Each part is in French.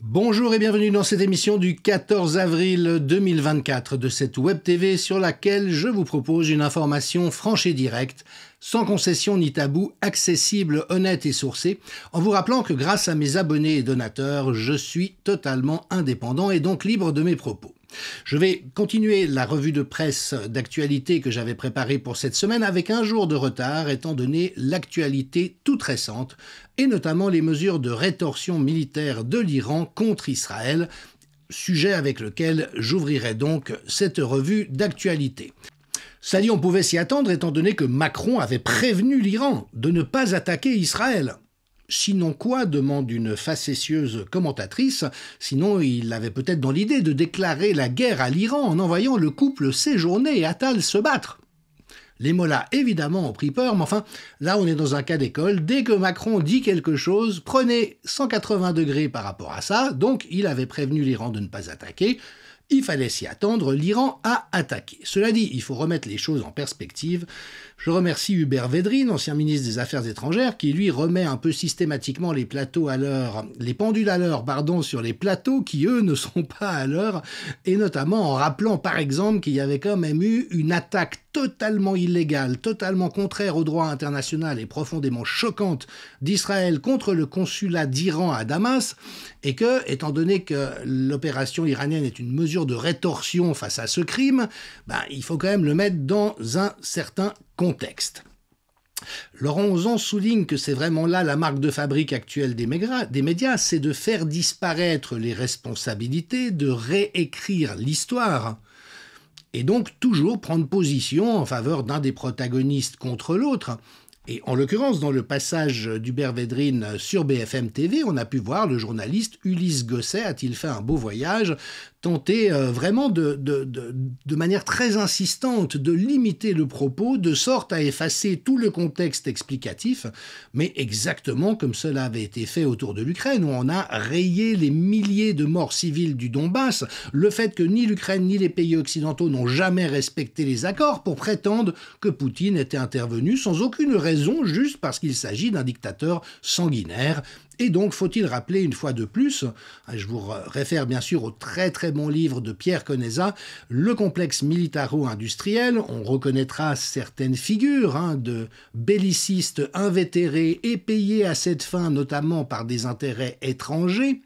Bonjour et bienvenue dans cette émission du 14 avril 2024 de cette Web TV sur laquelle je vous propose une information franche et directe, sans concession ni tabou, accessible, honnête et sourcée, en vous rappelant que grâce à mes abonnés et donateurs, je suis totalement indépendant et donc libre de mes propos. Je vais continuer la revue de presse d'actualité que j'avais préparée pour cette semaine avec un jour de retard étant donné l'actualité toute récente et notamment les mesures de rétorsion militaire de l'Iran contre Israël, sujet avec lequel j'ouvrirai donc cette revue d'actualité. Ça on pouvait s'y attendre étant donné que Macron avait prévenu l'Iran de ne pas attaquer Israël. Sinon quoi demande une facétieuse commentatrice. Sinon, il avait peut-être dans l'idée de déclarer la guerre à l'Iran en envoyant le couple séjourner et Attal se battre. Les mollas, évidemment, ont pris peur, mais enfin, là, on est dans un cas d'école. Dès que Macron dit quelque chose, prenez 180 degrés par rapport à ça. Donc, il avait prévenu l'Iran de ne pas attaquer. Il fallait s'y attendre. L'Iran a attaqué. Cela dit, il faut remettre les choses en perspective. Je remercie Hubert Védrine, ancien ministre des Affaires étrangères, qui lui remet un peu systématiquement les plateaux à l'heure, les pendules à l'heure, pardon, sur les plateaux qui eux ne sont pas à l'heure, et notamment en rappelant par exemple qu'il y avait quand même eu une attaque totalement illégale, totalement contraire au droit international et profondément choquante d'Israël contre le consulat d'Iran à Damas, et que, étant donné que l'opération iranienne est une mesure de rétorsion face à ce crime, ben, il faut quand même le mettre dans un certain contexte. Laurent souligne que c'est vraiment là la marque de fabrique actuelle des, médias, c'est de faire disparaître les responsabilités, de réécrire l'histoire, et donc toujours prendre position en faveur d'un des protagonistes contre l'autre. Et en l'occurrence, dans le passage d'Hubert Védrine sur BFM TV, on a pu voir le journaliste Ulysse Gosset, a-t-il fait un beau voyage, tenter euh, vraiment de, de, de, manière très insistante de limiter le propos de sorte à effacer tout le contexte explicatif, mais exactement comme cela avait été fait autour de l'Ukraine, où on a rayé les milliers de morts civiles du Donbass, le fait que ni l'Ukraine ni les pays occidentaux n'ont jamais respecté les accords pour prétendre que Poutine était intervenu sans aucune raison, juste parce qu'il s'agit d'un dictateur sanguinaire et donc, faut-il rappeler une fois de plus, je vous réfère bien sûr au très très bon livre de Pierre Conesa, Le complexe militaro-industriel, on reconnaîtra certaines figures hein, de bellicistes invétérés et payés à cette fin notamment par des intérêts étrangers,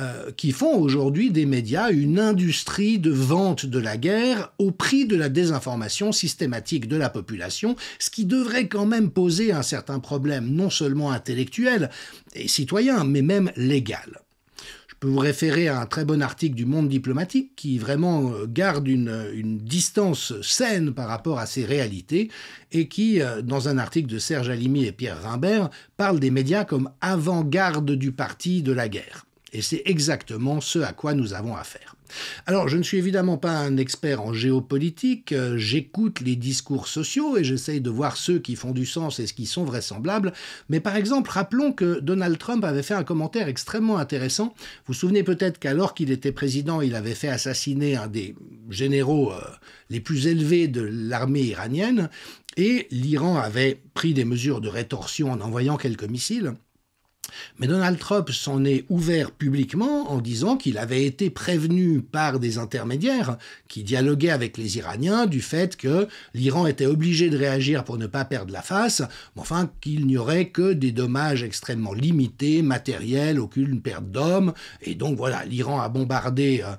euh, qui font aujourd'hui des médias une industrie de vente de la guerre au prix de la désinformation systématique de la population, ce qui devrait quand même poser un certain problème non seulement intellectuel et citoyen, mais même légal Je peux vous référer à un très bon article du Monde diplomatique qui vraiment euh, garde une, une, distance saine par rapport à ces réalités et qui, euh, dans un article de Serge Alimi et Pierre Rimbert, parle des médias comme avant-garde du parti de la guerre. Et c'est exactement ce à quoi nous avons affaire. Alors, je ne suis évidemment pas un expert en géopolitique, euh, j'écoute les discours sociaux et j'essaye de voir ceux qui font du sens et ce qui sont vraisemblables, mais par exemple, rappelons que Donald Trump avait fait un commentaire extrêmement intéressant. Vous vous souvenez peut-être qu'alors qu'il était président, il avait fait assassiner un des généraux euh, les plus élevés de l'armée iranienne, et l'Iran avait pris des mesures de rétorsion en envoyant quelques missiles. Mais Donald Trump s'en est ouvert publiquement en disant qu'il avait été prévenu par des intermédiaires qui dialoguaient avec les Iraniens du fait que l'Iran était obligé de réagir pour ne pas perdre la face, enfin qu'il n'y aurait que des dommages extrêmement limités, matériels, aucune perte d'hommes. Et donc voilà, l'Iran a bombardé euh,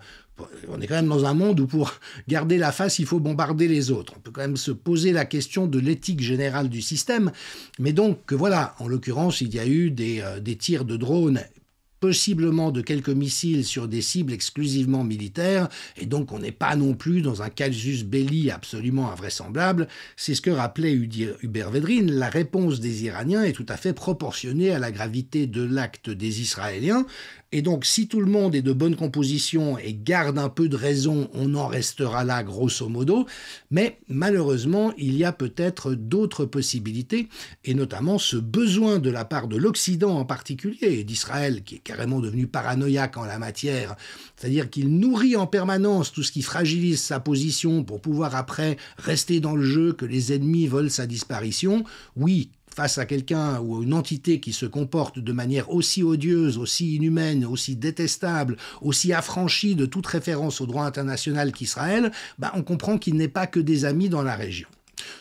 on est quand même dans un monde où pour garder la face, il faut bombarder les autres. On peut quand même se poser la question de l'éthique générale du système. Mais donc, voilà, en l'occurrence, il y a eu euh, des, tirs de drones possiblement de quelques missiles sur des cibles exclusivement militaires, et donc on n'est pas non plus dans un casus belli absolument invraisemblable. C'est ce que rappelait Hubert Védrine, la réponse des Iraniens est tout à fait proportionnée à la gravité de l'acte des Israéliens, et donc, si tout le monde est de bonne composition et garde un peu de raison, on en restera là, grosso modo. Mais malheureusement, il y a peut-être d'autres possibilités, et notamment ce besoin de la part de l'Occident en particulier, et d'Israël, qui est carrément devenu paranoïaque en la matière, c'est-à-dire qu'il nourrit en permanence tout ce qui fragilise sa position pour pouvoir après rester dans le jeu que les ennemis veulent sa disparition. Oui, face à quelqu'un ou à une entité qui se comporte de manière aussi odieuse, aussi inhumaine, aussi détestable, aussi affranchie de toute référence au droit international qu'Israël, bah, on comprend qu'il n'est pas que des amis dans la région.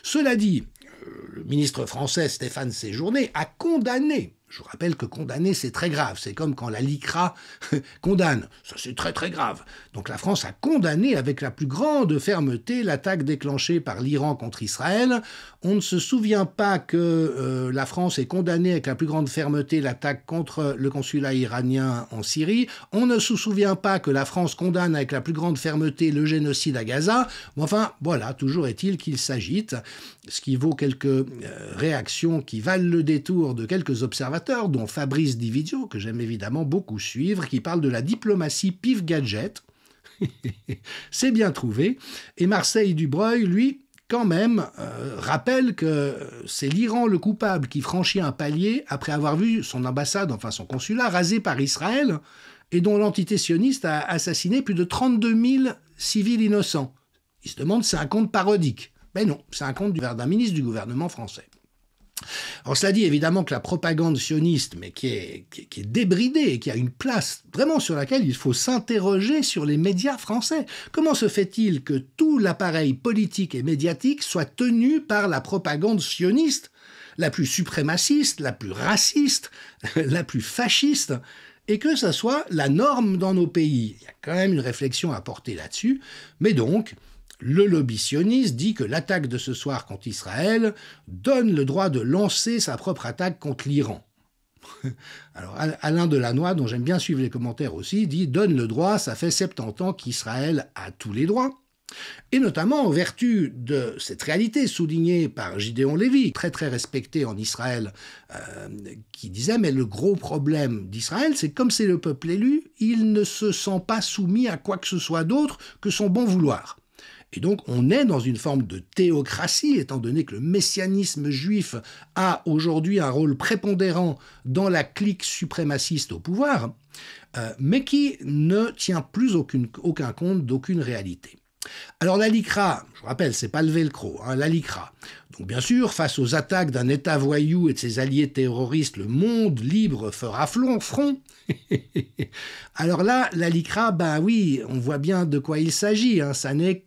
Cela dit, euh, le ministre français Stéphane Séjourné a condamné je vous rappelle que condamner, c'est très grave. C'est comme quand la LICRA condamne. Ça, c'est très très grave. Donc la France a condamné avec la plus grande fermeté l'attaque déclenchée par l'Iran contre Israël. On ne se souvient pas que euh, la France ait condamné avec la plus grande fermeté l'attaque contre le consulat iranien en Syrie. On ne se souvient pas que la France condamne avec la plus grande fermeté le génocide à Gaza. enfin, voilà, toujours est-il qu'il s'agite, ce qui vaut quelques euh, réactions qui valent le détour de quelques observateurs dont Fabrice Dividio, que j'aime évidemment beaucoup suivre, qui parle de la diplomatie pif gadget. C'est bien trouvé. Et Marseille Dubreuil, lui, quand même, euh, rappelle que c'est l'Iran le coupable qui franchit un palier après avoir vu son ambassade, enfin son consulat, rasé par Israël et dont l'entité sioniste a assassiné plus de 32 000 civils innocents. Il se demande si c'est un compte parodique. Mais non, c'est un compte d'un ministre du gouvernement français. Alors cela dit évidemment que la propagande sioniste, mais qui est, débridée et qui a une place vraiment sur laquelle il faut s'interroger sur les médias français. Comment se fait-il que tout l'appareil politique et médiatique soit tenu par la propagande sioniste, la plus suprémaciste, la plus raciste, la plus fasciste et que ça soit la norme dans nos pays. Il y a quand même une réflexion à porter là-dessus. Mais donc, le lobby sioniste dit que l'attaque de ce soir contre Israël donne le droit de lancer sa propre attaque contre l'Iran. Alors Alain Delannoy, dont j'aime bien suivre les commentaires aussi, dit donne le droit, ça fait 70 ans qu'Israël a tous les droits. Et notamment en vertu de cette réalité soulignée par Gideon Lévy, très très respecté en Israël, euh, qui disait Mais le gros problème d'Israël, c'est comme c'est le peuple élu, il ne se sent pas soumis à quoi que ce soit d'autre que son bon vouloir. Et donc on est dans une forme de théocratie, étant donné que le messianisme juif a aujourd'hui un rôle prépondérant dans la clique suprémaciste au pouvoir, euh, mais qui ne tient plus aucun compte d'aucune réalité. Alors la je rappelle, c'est pas le velcro, hein, la Donc bien sûr, face aux attaques d'un État voyou et de ses alliés terroristes, le monde libre fera flon, front. Alors là, la LICRA, ben oui, on voit bien de quoi il s'agit. Hein. ça n'est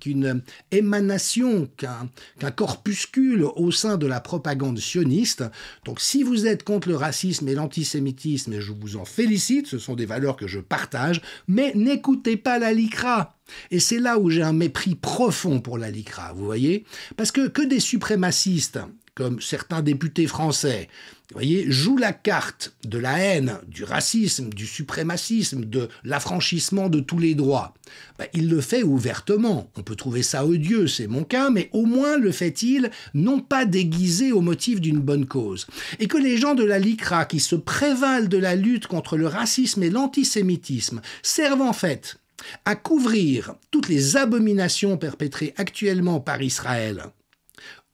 qu'une émanation, qu'un corpuscule au sein de la propagande sioniste. Donc si vous êtes contre le racisme et l'antisémitisme, et je vous en félicite, ce sont des valeurs que je partage, mais n'écoutez pas la LICRA. Et c'est là où j'ai un mépris profond pour la LICRA, vous voyez Parce que que des suprémacistes, comme certains députés français, vous voyez, joue la carte de la haine, du racisme, du suprémacisme, de l'affranchissement de tous les droits. Bah, il le fait ouvertement. On peut trouver ça odieux, c'est mon cas, mais au moins le fait-il, non pas déguisé au motif d'une bonne cause. Et que les gens de la LICRA, qui se prévalent de la lutte contre le racisme et l'antisémitisme, servent en fait à couvrir toutes les abominations perpétrées actuellement par Israël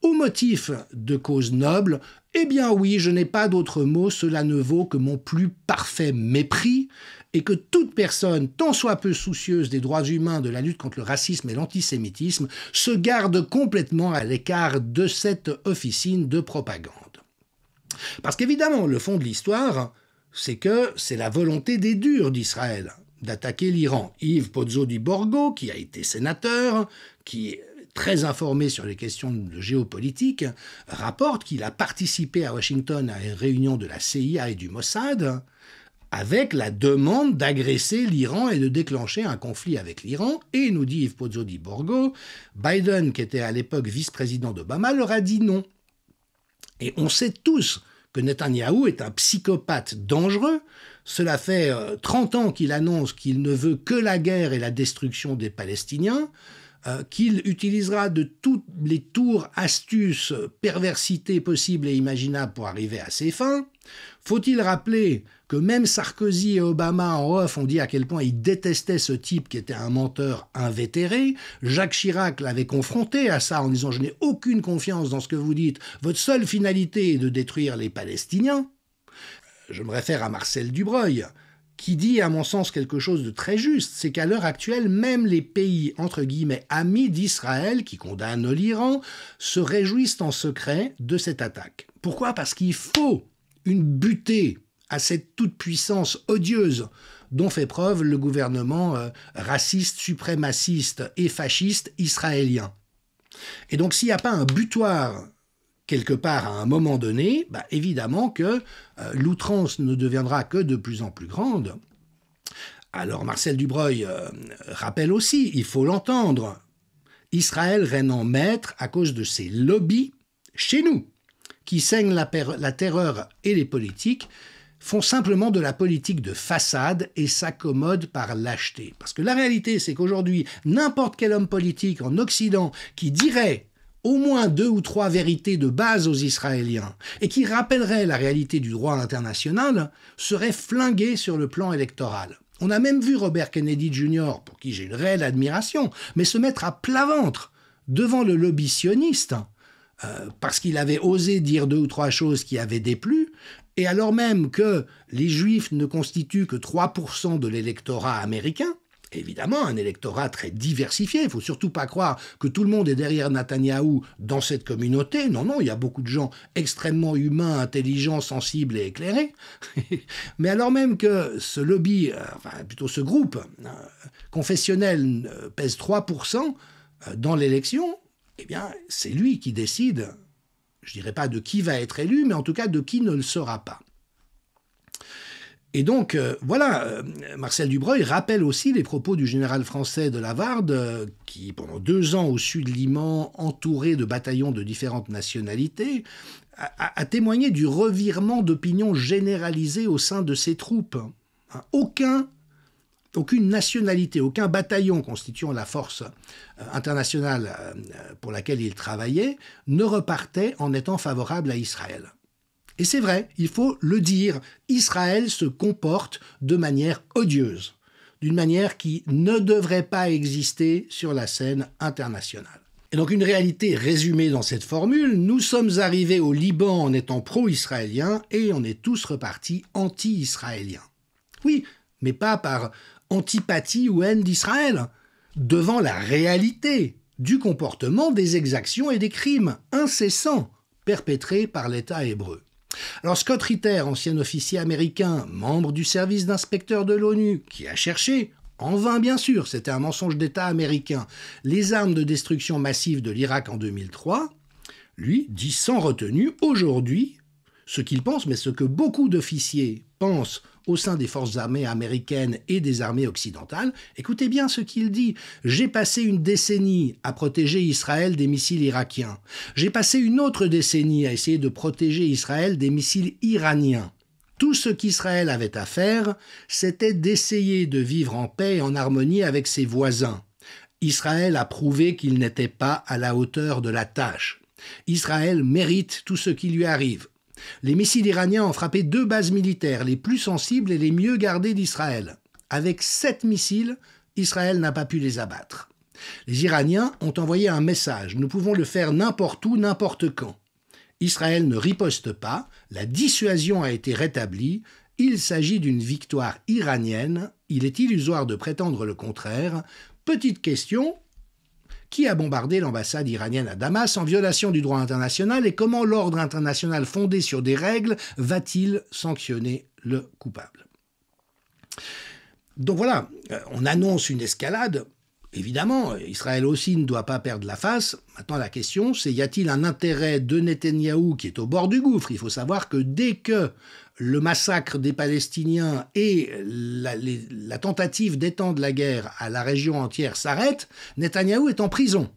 au motif de cause noble, eh bien oui, je n'ai pas d'autre mot, cela ne vaut que mon plus parfait mépris, et que toute personne, tant soit peu soucieuse des droits humains, de la lutte contre le racisme et l'antisémitisme, se garde complètement à l'écart de cette officine de propagande. Parce qu'évidemment, le fond de l'histoire, c'est que c'est la volonté des durs d'Israël d'attaquer l'Iran. Yves Pozzo di Borgo, qui a été sénateur, qui très informé sur les questions de géopolitique, rapporte qu'il a participé à Washington à une réunion de la CIA et du Mossad avec la demande d'agresser l'Iran et de déclencher un conflit avec l'Iran. Et nous dit Yves Pozzo Borgo, Biden, qui était à l'époque vice-président d'Obama, leur a dit non. Et on sait tous que Netanyahou est un psychopathe dangereux. Cela fait 30 euh, ans qu'il annonce qu'il ne veut que la guerre et la destruction des Palestiniens. Euh, qu'il utilisera de toutes les tours, astuces, perversités possibles et imaginables pour arriver à ses fins. Faut-il rappeler que même Sarkozy et Obama en off ont dit à quel point ils détestaient ce type qui était un menteur invétéré. Jacques Chirac l'avait confronté à ça en disant Je n'ai aucune confiance dans ce que vous dites, votre seule finalité est de détruire les Palestiniens. Je me réfère à Marcel Dubreuil, qui dit à mon sens quelque chose de très juste, c'est qu'à l'heure actuelle, même les pays entre guillemets amis d'Israël qui condamnent l'Iran se réjouissent en secret de cette attaque. Pourquoi Parce qu'il faut une butée à cette toute-puissance odieuse dont fait preuve le gouvernement euh, raciste, suprémaciste et fasciste israélien. Et donc s'il n'y a pas un butoir quelque part à un moment donné, bah, évidemment que euh, l'outrance ne deviendra que de plus en plus grande. Alors Marcel Dubreuil euh, rappelle aussi, il faut l'entendre, Israël règne en maître à cause de ses lobbies chez nous, qui saignent la, la terreur et les politiques, font simplement de la politique de façade et s'accommodent par lâcheté. Parce que la réalité, c'est qu'aujourd'hui, n'importe quel homme politique en Occident qui dirait au moins deux ou trois vérités de base aux Israéliens et qui rappelleraient la réalité du droit international seraient flinguées sur le plan électoral. On a même vu Robert Kennedy Jr., pour qui j'ai une réelle admiration, mais se mettre à plat ventre devant le lobby sioniste euh, parce qu'il avait osé dire deux ou trois choses qui avaient déplu, et alors même que les Juifs ne constituent que 3% de l'électorat américain, évidemment un électorat très diversifié. Il faut surtout pas croire que tout le monde est derrière Netanyahou dans cette communauté. Non, non, il y a beaucoup de gens extrêmement humains, intelligents, sensibles et éclairés. Mais alors même que ce lobby, euh, enfin plutôt ce groupe euh, confessionnel euh, pèse 3% dans l'élection, eh bien c'est lui qui décide je dirais pas de qui va être élu, mais en tout cas de qui ne le sera pas. Et donc, euh, voilà, euh, Marcel Dubreuil rappelle aussi les propos du général français de Lavarde, euh, qui, pendant deux ans au sud de Liman, entouré de bataillons de différentes nationalités, a, témoigné du revirement d'opinion généralisé au sein de ses troupes. Hein, aucun, aucune nationalité, aucun bataillon constituant la force internationale pour laquelle il travaillait ne repartait en étant favorable à Israël. Et c'est vrai, il faut le dire, Israël se comporte de manière odieuse, d'une manière qui ne devrait pas exister sur la scène internationale. Et donc une réalité résumée dans cette formule, nous sommes arrivés au Liban en étant pro-israéliens et on est tous repartis anti-israéliens. Oui, mais pas par antipathie ou haine d'Israël, devant la réalité du comportement des exactions et des crimes incessants perpétrés par l'État hébreu. Alors Scott Ritter, ancien officier américain, membre du service d'inspecteur de l'ONU, qui a cherché, en vain bien sûr, c'était un mensonge d'État américain, les armes de destruction massive de l'Irak en 2003, lui dit sans retenue aujourd'hui ce qu'il pense, mais ce que beaucoup d'officiers pensent au sein des forces armées américaines et des armées occidentales. Écoutez bien ce qu'il dit. J'ai passé une décennie à protéger Israël des missiles irakiens. J'ai passé une autre décennie à essayer de protéger Israël des missiles iraniens. Tout ce qu'Israël avait à faire, c'était d'essayer de vivre en paix et en harmonie avec ses voisins. Israël a prouvé qu'il n'était pas à la hauteur de la tâche. Israël mérite tout ce qui lui arrive. Les missiles iraniens ont frappé deux bases militaires, les plus sensibles et les mieux gardées d'Israël. Avec sept missiles, Israël n'a pas pu les abattre. Les Iraniens ont envoyé un message, nous pouvons le faire n'importe où, n'importe quand. Israël ne riposte pas, la dissuasion a été rétablie, il s'agit d'une victoire iranienne, il est illusoire de prétendre le contraire. Petite question, qui a bombardé l'ambassade iranienne à Damas en violation du droit international et comment l'ordre international fondé sur des règles va-t-il sanctionner le coupable Donc voilà, euh, on annonce une escalade. Évidemment, Israël aussi ne doit pas perdre la face. Maintenant, la question, c'est y a-t-il un intérêt de Netanyahou qui est au bord du gouffre Il faut savoir que dès que le massacre des Palestiniens et la, tentative d'étendre la guerre à la région entière s'arrête, Netanyahou est en prison.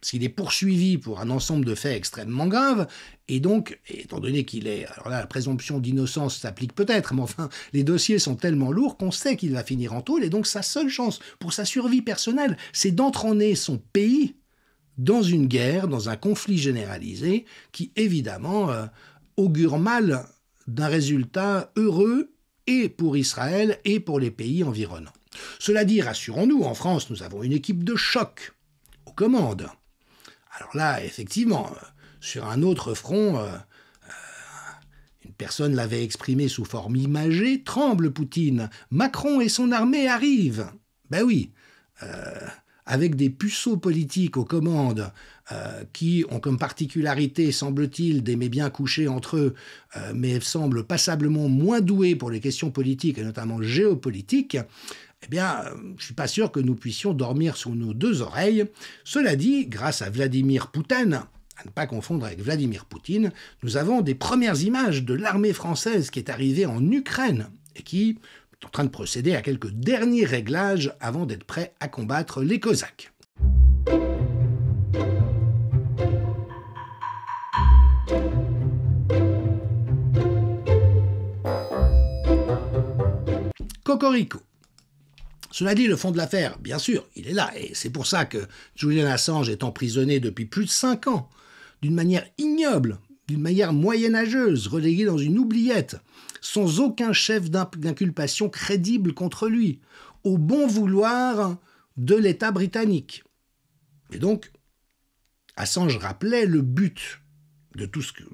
Parce qu'il est poursuivi pour un ensemble de faits extrêmement graves, et donc, étant donné qu'il est. Alors là, la présomption d'innocence s'applique peut-être, mais enfin, les dossiers sont tellement lourds qu'on sait qu'il va finir en tôle, et donc sa seule chance pour sa survie personnelle, c'est d'entraîner son pays dans une guerre, dans un conflit généralisé, qui évidemment euh, augure mal d'un résultat heureux et pour Israël et pour les pays environnants. Cela dit, rassurons-nous, en France, nous avons une équipe de choc aux commandes. Alors là, effectivement, euh, sur un autre front, euh, euh, une personne l'avait exprimé sous forme imagée, tremble Poutine, Macron et son armée arrivent. Ben oui, avec des puceaux politiques aux commandes, euh, qui ont comme particularité, semble-t-il, d'aimer bien coucher entre eux, euh, mais semblent passablement moins doués pour les questions politiques et notamment géopolitiques, eh bien, euh, je ne suis pas sûr que nous puissions dormir sous nos deux oreilles. Cela dit, grâce à Vladimir Poutine, à ne pas confondre avec Vladimir Poutine, nous avons des premières images de l'armée française qui est arrivée en Ukraine et qui est en train de procéder à quelques derniers réglages avant d'être prêt à combattre les Cosaques. Cela dit, le fond de l'affaire, bien sûr, il est là, et c'est pour ça que Julian Assange est emprisonné depuis plus de cinq ans, d'une manière ignoble, d'une manière moyenâgeuse, relégué dans une oubliette, sans aucun chef d'inculpation crédible contre lui, au bon vouloir de l'État britannique. Et donc, Assange rappelait le but de tout ce que,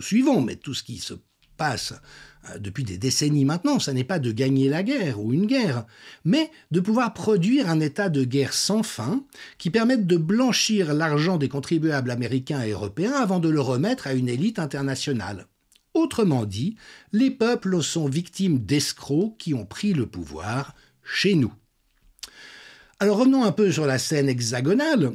suivons, mais tout ce qui se passe euh, depuis des décennies maintenant, ça n'est pas de gagner la guerre ou une guerre, mais de pouvoir produire un état de guerre sans fin qui permette de blanchir l'argent des contribuables américains et européens avant de le remettre à une élite internationale. Autrement dit, les peuples sont victimes d'escrocs qui ont pris le pouvoir chez nous. Alors revenons un peu sur la scène hexagonale.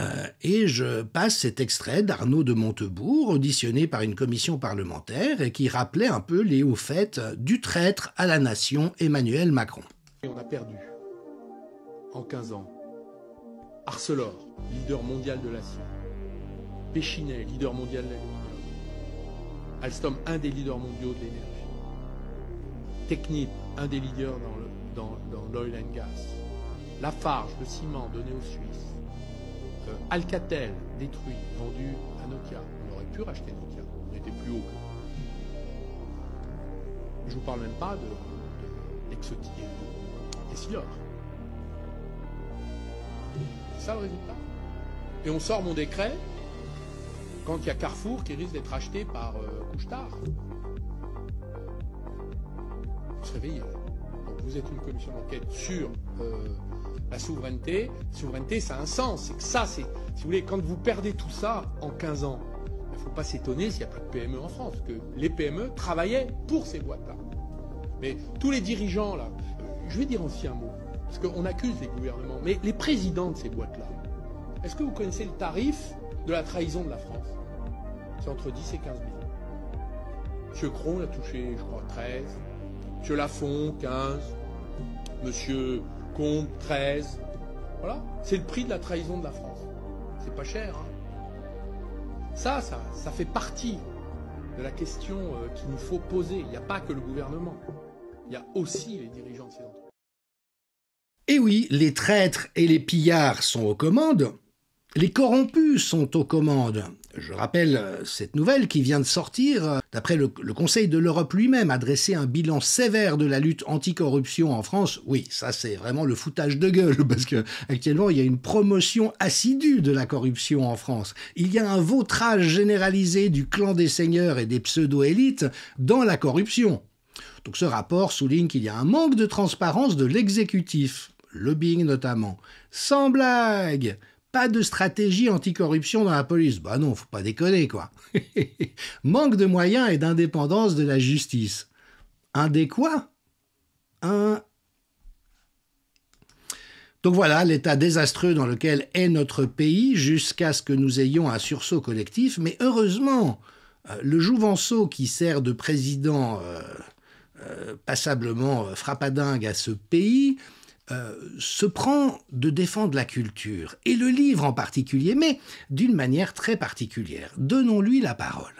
Euh, et je passe cet extrait d'Arnaud de Montebourg, auditionné par une commission parlementaire, et qui rappelait un peu les hauts faits du traître à la nation Emmanuel Macron. on a perdu, en 15 ans, Arcelor, leader mondial de l'acier, Péchinet, leader mondial de l'aluminium, Alstom, un des leaders mondiaux de l'énergie, Technip, un des leaders dans l'oil dans, and gas, Lafarge, le ciment donné aux Suisses, euh, Alcatel, détruit, vendu à Nokia. On aurait pu racheter Nokia. On était plus haut que. Je vous parle même pas de, Exotique et, et C'est ça le résultat. Et on sort mon décret quand il y a Carrefour qui risque d'être acheté par euh, Couchetard. Vous réveillez. vous êtes une commission d'enquête sur euh, la souveraineté. souveraineté, ça a un sens. C'est que ça, c'est, si vous voulez, quand vous perdez tout ça en 15 ans, il ne faut pas s'étonner s'il n'y a plus de PME en France, que les PME travaillaient pour ces boîtes-là. Mais tous les dirigeants, là, euh, je vais dire aussi un mot, parce qu'on accuse les gouvernements, mais les présidents de ces boîtes-là, est-ce que vous connaissez le tarif de la trahison de la France C'est entre 10 et 15 000. Monsieur Cron a touché, je crois, 13. Monsieur Lafont, 15. Monsieur Compte, 13. Voilà. C'est le prix de la trahison de la France. C'est pas cher. Hein. Ça, ça, ça fait partie de la question euh, qu'il nous faut poser. Il n'y a pas que le gouvernement. Il y a aussi les dirigeants de ces entreprises. Et eh oui, les traîtres et les pillards sont aux commandes. Les corrompus sont aux commandes. Je rappelle euh, cette nouvelle qui vient de sortir. Euh, d'après le, Conseil de l'Europe lui-même, adresser un bilan sévère de la lutte anticorruption en France, oui, ça c'est vraiment le foutage de gueule, parce que actuellement il y a une promotion assidue de la corruption en France. Il y a un vautrage généralisé du clan des seigneurs et des pseudo-élites dans la corruption. Donc ce rapport souligne qu'il y a un manque de transparence de l'exécutif, lobbying notamment. Sans blague pas de stratégie anticorruption dans la police. Bah non, faut pas déconner, quoi. Manque de moyens et d'indépendance de la justice. Un quoi Un. Donc voilà l'état désastreux dans lequel est notre pays jusqu'à ce que nous ayons un sursaut collectif, mais heureusement, euh, le Jouvenceau qui sert de président euh, euh, passablement frappadingue à ce pays euh, se prend de défendre la culture, et le livre en particulier, mais d'une manière très particulière. Donnons-lui la parole.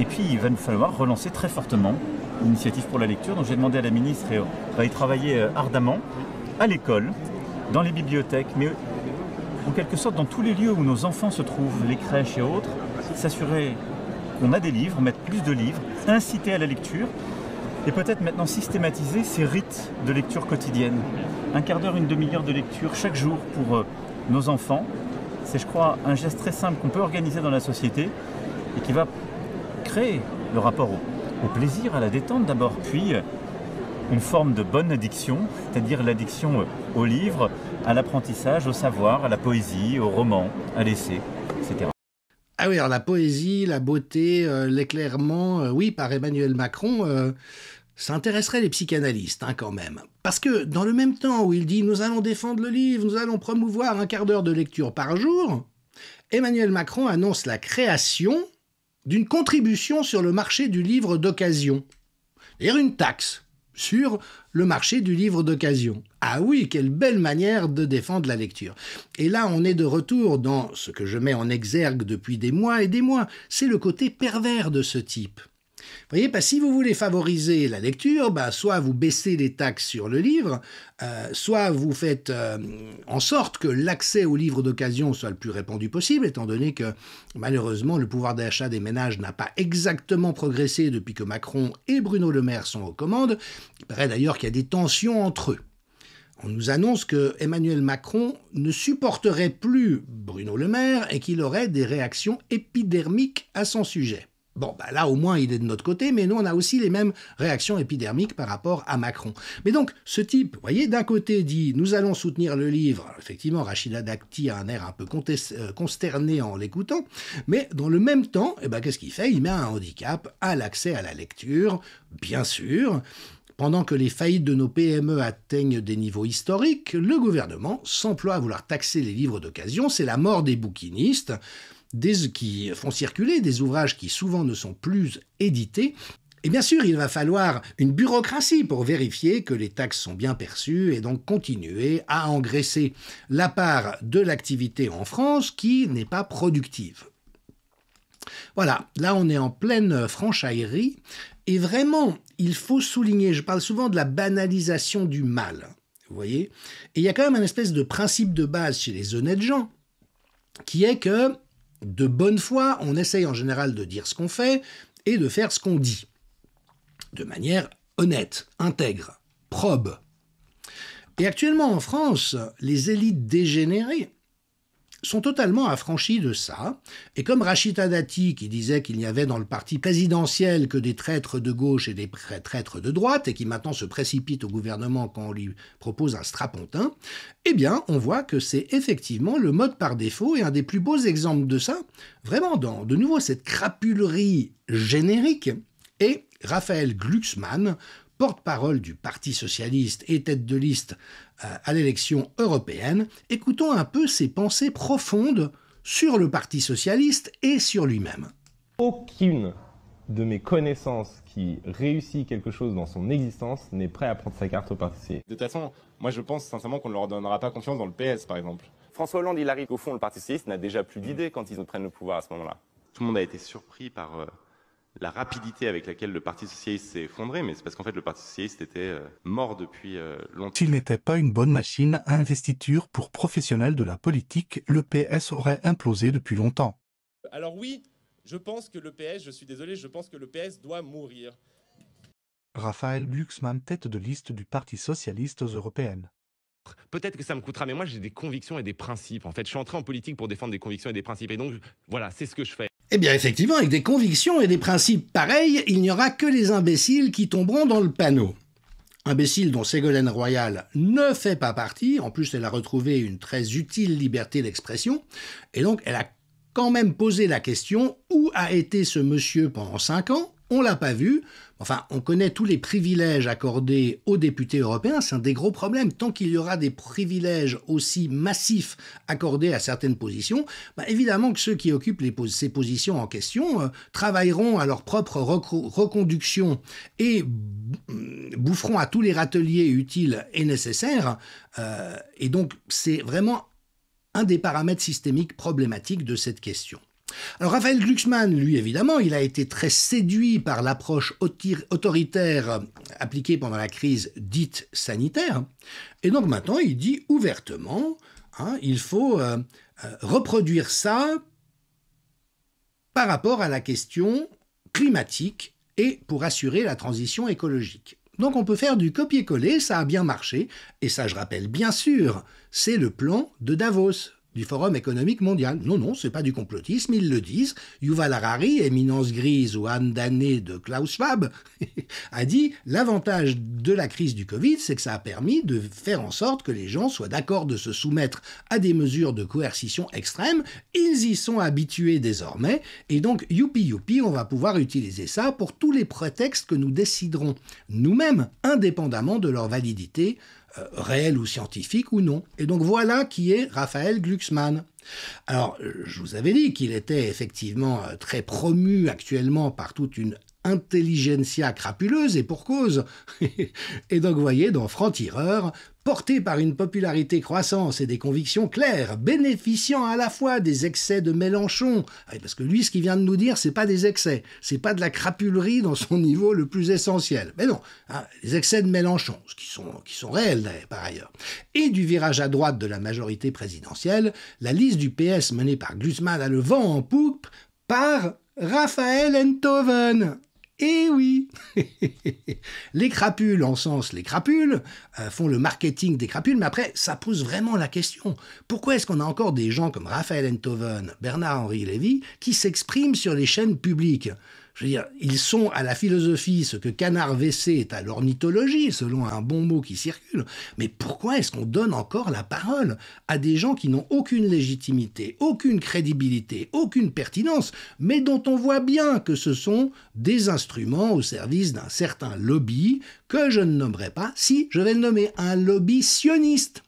Et puis, il va nous falloir relancer très fortement l'initiative pour la lecture. dont j'ai demandé à la ministre, et on va y travailler euh, ardemment, à l'école, dans les bibliothèques, mais en quelque sorte dans tous les lieux où nos enfants se trouvent, les crèches et autres, s'assurer qu'on a des livres, mettre plus de livres, inciter à la lecture, et peut-être maintenant systématiser ces rites de lecture quotidienne. Un quart d'heure, une demi-heure de lecture chaque jour pour euh, nos enfants. C'est, je crois, un geste très simple qu'on peut organiser dans la société et qui va créer le rapport au, plaisir, à la détente d'abord, puis euh, une forme de bonne addiction, c'est-à-dire l'addiction euh, au livre, à l'apprentissage, au savoir, à la poésie, au roman, à l'essai, etc. Ah oui, alors la poésie, la beauté, l'éclairement, oui, par Emmanuel Macron. Ça intéresserait les psychanalystes, hein, quand même. Parce que, dans le même temps où il dit Nous allons défendre le livre, nous allons promouvoir un quart d'heure de lecture par jour, Emmanuel Macron annonce la création d'une contribution sur le marché du livre d'occasion. cest une taxe sur le marché du livre d'occasion. Ah oui, quelle belle manière de défendre la lecture. Et là, on est de retour dans ce que je mets en exergue depuis des mois et des mois, c'est le côté pervers de ce type voyez, bah, si vous voulez favoriser la lecture, bah, soit vous baissez les taxes sur le livre, euh, soit vous faites euh, en sorte que l'accès aux livres d'occasion soit le plus répandu possible, étant donné que malheureusement le pouvoir d'achat des ménages n'a pas exactement progressé depuis que Macron et Bruno Le Maire sont aux commandes. Il paraît d'ailleurs qu'il y a des tensions entre eux. On nous annonce que Emmanuel Macron ne supporterait plus Bruno Le Maire et qu'il aurait des réactions épidermiques à son sujet. Bon, bah là au moins il est de notre côté, mais nous on a aussi les mêmes réactions épidermiques par rapport à Macron. Mais donc ce type, vous voyez, d'un côté dit nous allons soutenir le livre, effectivement Rachida Dakti a un air un peu euh, consterné en l'écoutant, mais dans le même temps, eh ben, qu'est-ce qu'il fait Il met un handicap à l'accès à la lecture, bien sûr. Pendant que les faillites de nos PME atteignent des niveaux historiques, le gouvernement s'emploie à vouloir taxer les livres d'occasion, c'est la mort des bouquinistes des, qui font circuler des ouvrages qui souvent ne sont plus édités. Et eh bien sûr, il va falloir une bureaucratie pour vérifier que les taxes sont bien perçues et donc continuer à engraisser la part de l'activité en France qui n'est pas productive. Voilà, là on est en pleine franchaillerie et vraiment, il faut souligner, je parle souvent de la banalisation du mal, vous voyez, et il y a quand même un espèce de principe de base chez les honnêtes gens qui est que de bonne foi, on essaye en général de dire ce qu'on fait et de faire ce qu'on dit, de manière honnête, intègre, probe. Et actuellement en France, les élites dégénérées sont totalement affranchis de ça. Et comme Rachida Dati, qui disait qu'il n'y avait dans le parti présidentiel que des traîtres de gauche et des traîtres de droite, et qui maintenant se précipite au gouvernement quand on lui propose un strapontin, eh bien, on voit que c'est effectivement le mode par défaut et un des plus beaux exemples de ça. Vraiment, dans de nouveau cette crapulerie générique. Et Raphaël Glucksmann porte-parole du Parti socialiste et tête de liste euh, à l'élection européenne, écoutons un peu ses pensées profondes sur le Parti socialiste et sur lui-même. Aucune de mes connaissances qui réussit quelque chose dans son existence n'est prêt à prendre sa carte au parti. Socialiste. De toute façon, moi je pense sincèrement qu'on ne leur donnera pas confiance dans le PS par exemple. François Hollande, il arrive qu'au fond le Parti socialiste n'a déjà plus d'idées quand ils prennent le pouvoir à ce moment-là. Tout le monde a été surpris par euh, la rapidité avec laquelle le Parti socialiste s'est effondré, mais c'est parce qu'en fait le Parti socialiste était euh, mort depuis euh, longtemps. S'il n'était pas une bonne machine à investiture pour professionnels de la politique, le PS aurait implosé depuis longtemps. Alors oui, je pense que le PS, je suis désolé, je pense que le PS doit mourir. Raphaël Glucksmann, tête de liste du Parti socialiste européen. Peut-être que ça me coûtera, mais moi j'ai des convictions et des principes. En fait, je suis entré en politique pour défendre des convictions et des principes. Et donc, voilà, c'est ce que je fais. Eh bien, effectivement, avec des convictions et des principes pareils, il n'y aura que les imbéciles qui tomberont dans le panneau. Imbécile dont Ségolène Royal ne fait pas partie, en plus elle a retrouvé une très utile liberté d'expression, et donc elle a quand même posé la question où a été ce monsieur pendant 5 ans on l'a pas vu. Enfin, on connaît tous les privilèges accordés aux députés européens, c'est un des gros problèmes. Tant qu'il y aura des privilèges aussi massifs accordés à certaines positions, bah, évidemment que ceux qui occupent ces positions en question euh, travailleront à leur propre reconduction et boufferont à tous les râteliers utiles et nécessaires. Euh, et donc, c'est vraiment un des paramètres systémiques problématiques de cette question. Alors Raphaël Glucksmann, lui évidemment, il a été très séduit par l'approche autoritaire appliquée pendant la crise dite sanitaire. Et donc maintenant, il dit ouvertement, hein, il faut euh, euh, reproduire ça par rapport à la question climatique et pour assurer la transition écologique. Donc on peut faire du copier-coller, ça a bien marché, et ça je rappelle bien sûr, c'est le plan de Davos, du Forum économique mondial. Non, non, ce n'est pas du complotisme, ils le disent. Yuval Harari, éminence grise ou âme damnée de Klaus Schwab, a dit l'avantage de la crise du Covid, c'est que ça a permis de faire en sorte que les gens soient d'accord de se soumettre à des mesures de coercition extrêmes. Ils y sont habitués désormais, et donc youpi youpi, on va pouvoir utiliser ça pour tous les prétextes que nous déciderons nous-mêmes, indépendamment de leur validité euh, réel ou scientifique ou non. Et donc voilà qui est Raphaël Glucksmann. Alors, je vous avais dit qu'il était effectivement euh, très promu actuellement par toute une intelligentsia crapuleuse et pour cause. et donc voyez, dans Franc-Tireur, porté par une popularité croissante et des convictions claires, bénéficiant à la fois des excès de Mélenchon, parce que lui, ce qu'il vient de nous dire, c'est pas des excès, c'est pas de la crapulerie dans son niveau le plus essentiel. Mais non, hein, les excès de Mélenchon, qui sont, qui sont réels par ailleurs, et du virage à droite de la majorité présidentielle, la liste du PS menée par Glusman a le vent en poupe par Raphaël Enthoven. Eh oui Les crapules en sens, les crapules, euh, font le marketing des crapules, mais après, ça pose vraiment la question. Pourquoi est-ce qu'on a encore des gens comme Raphaël Enthoven, Bernard-Henri Lévy, qui s'expriment sur les chaînes publiques je veux dire, ils sont à la philosophie ce que Canard WC est à l'ornithologie, selon un bon mot qui circule. Mais pourquoi est-ce qu'on donne encore la parole à des gens qui n'ont aucune légitimité, aucune crédibilité, aucune pertinence, mais dont on voit bien que ce sont des instruments au service d'un certain lobby que je ne nommerai pas si je vais le nommer un lobby sioniste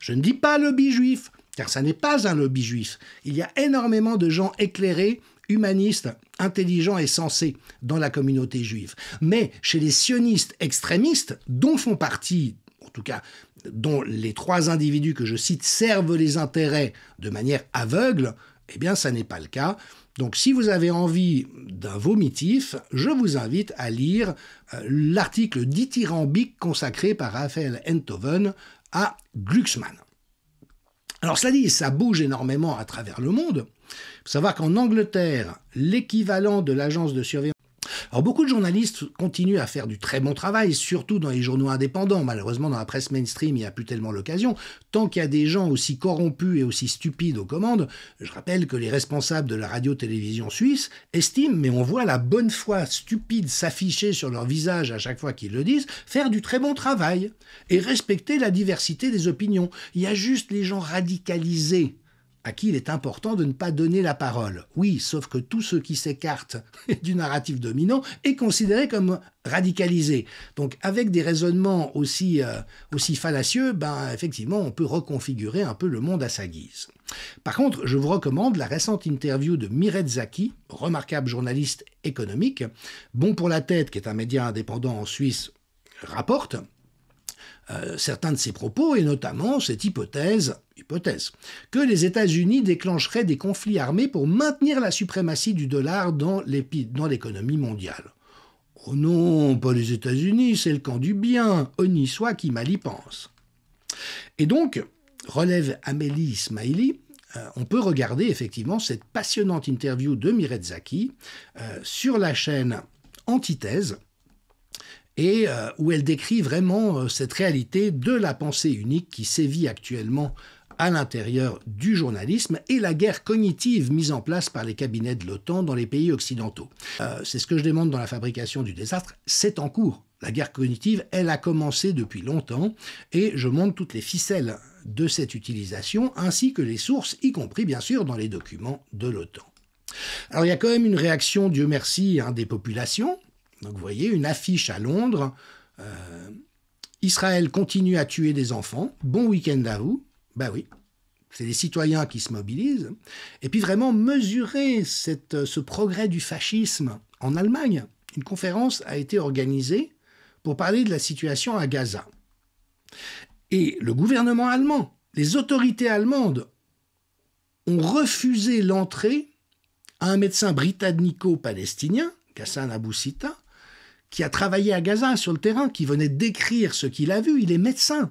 Je ne dis pas lobby juif, car ça n'est pas un lobby juif. Il y a énormément de gens éclairés humaniste, intelligent et sensé dans la communauté juive. Mais chez les sionistes extrémistes, dont font partie, en tout cas, dont les trois individus que je cite servent les intérêts de manière aveugle, eh bien, ça n'est pas le cas. Donc, si vous avez envie d'un vomitif, je vous invite à lire euh, l'article dithyrambique consacré par Raphaël Enthoven à Glucksmann. Alors cela dit, ça bouge énormément à travers le monde. Il faut savoir qu'en Angleterre, l'équivalent de l'agence de surveillance alors beaucoup de journalistes continuent à faire du très bon travail, surtout dans les journaux indépendants. Malheureusement, dans la presse mainstream, il n'y a plus tellement l'occasion. Tant qu'il y a des gens aussi corrompus et aussi stupides aux commandes, je rappelle que les responsables de la radio-télévision suisse estiment, mais on voit la bonne foi stupide s'afficher sur leur visage à chaque fois qu'ils le disent, faire du très bon travail et respecter la diversité des opinions. Il y a juste les gens radicalisés à qui il est important de ne pas donner la parole. Oui, sauf que tout ce qui s'écarte du narratif dominant est considéré comme radicalisé. Donc avec des raisonnements aussi, euh, aussi fallacieux, ben, effectivement, on peut reconfigurer un peu le monde à sa guise. Par contre, je vous recommande la récente interview de Mirette Zaki, remarquable journaliste économique, Bon pour la tête, qui est un média indépendant en Suisse, rapporte euh, certains de ses propos, et notamment cette hypothèse, hypothèse que les États-Unis déclencheraient des conflits armés pour maintenir la suprématie du dollar dans l'économie mondiale. Oh non, pas les États-Unis, c'est le camp du bien, On y soit qui mal y pense. Et donc, relève Amélie Ismaili, euh, on peut regarder effectivement cette passionnante interview de Miretzaki euh, sur la chaîne Antithèse, et euh, où elle décrit vraiment euh, cette réalité de la pensée unique qui sévit actuellement à l'intérieur du journalisme et la guerre cognitive mise en place par les cabinets de l'OTAN dans les pays occidentaux. Euh, c'est ce que je demande dans la fabrication du désastre, c'est en cours. La guerre cognitive, elle a commencé depuis longtemps et je montre toutes les ficelles de cette utilisation ainsi que les sources, y compris bien sûr dans les documents de l'OTAN. Alors il y a quand même une réaction, Dieu merci, hein, des populations donc vous voyez, une affiche à Londres, euh, Israël continue à tuer des enfants, bon week-end à vous. Ben oui, c'est les citoyens qui se mobilisent. Et puis vraiment mesurer euh, ce progrès du fascisme en Allemagne. Une conférence a été organisée pour parler de la situation à Gaza. Et le gouvernement allemand, les autorités allemandes ont refusé l'entrée à un médecin britannico-palestinien, Kassan Abou qui a travaillé à Gaza sur le terrain, qui venait décrire ce qu'il a vu, il est médecin,